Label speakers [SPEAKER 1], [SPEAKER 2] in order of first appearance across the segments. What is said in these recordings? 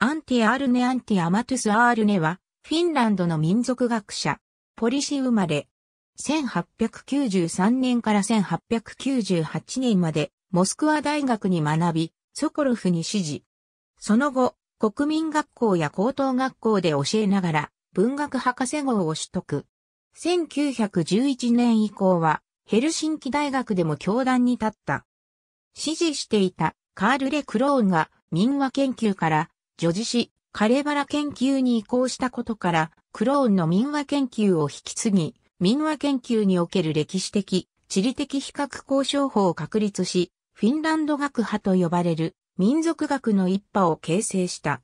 [SPEAKER 1] アンティ・アールネ・アンティ・アマトゥス・アールネは、フィンランドの
[SPEAKER 2] 民族学者、ポリシ生まれ、1893年から1898年まで、モスクワ大学に学び、ソコロフに指示。その後、国民学校や高等学校で教えながら、文学博士号を取得。1911年以降は、ヘルシンキ大学でも教壇に立った。支持していたカール・レ・クローンが民話研究から叙事し、カレバラ研究に移行したことから、クローンの民話研究を引き継ぎ、民話研究における歴史的、地理的比較交渉法を確立し、フィンランド学派と呼ばれる民族学の一派を形成した。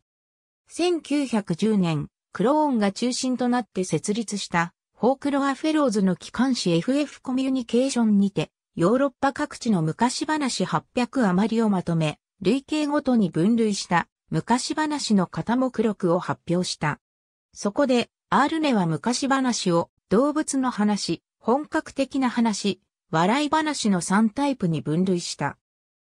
[SPEAKER 2] 1910年、クローンが中心となって設立したフォークロアフェローズの機関誌 FF コミュニケーションにて、ヨーロッパ各地の昔話800余りをまとめ、累計ごとに分類した昔話の型目録を発表した。そこで、アールネは昔話を動物の話、本格的な話、笑い話の3タイプに分類した。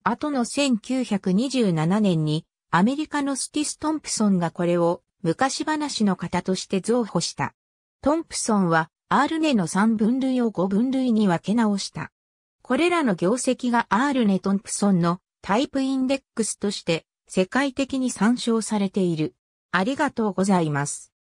[SPEAKER 2] 後の1927年にアメリカのスティス・トンプソンがこれを昔話の方として増補した。トンプソンはアールネの3分類を5分類に分け直した。これらの業績がアールネ・トンプソンのタイプインデックスとして世
[SPEAKER 1] 界的に参照されている。ありがとうございます。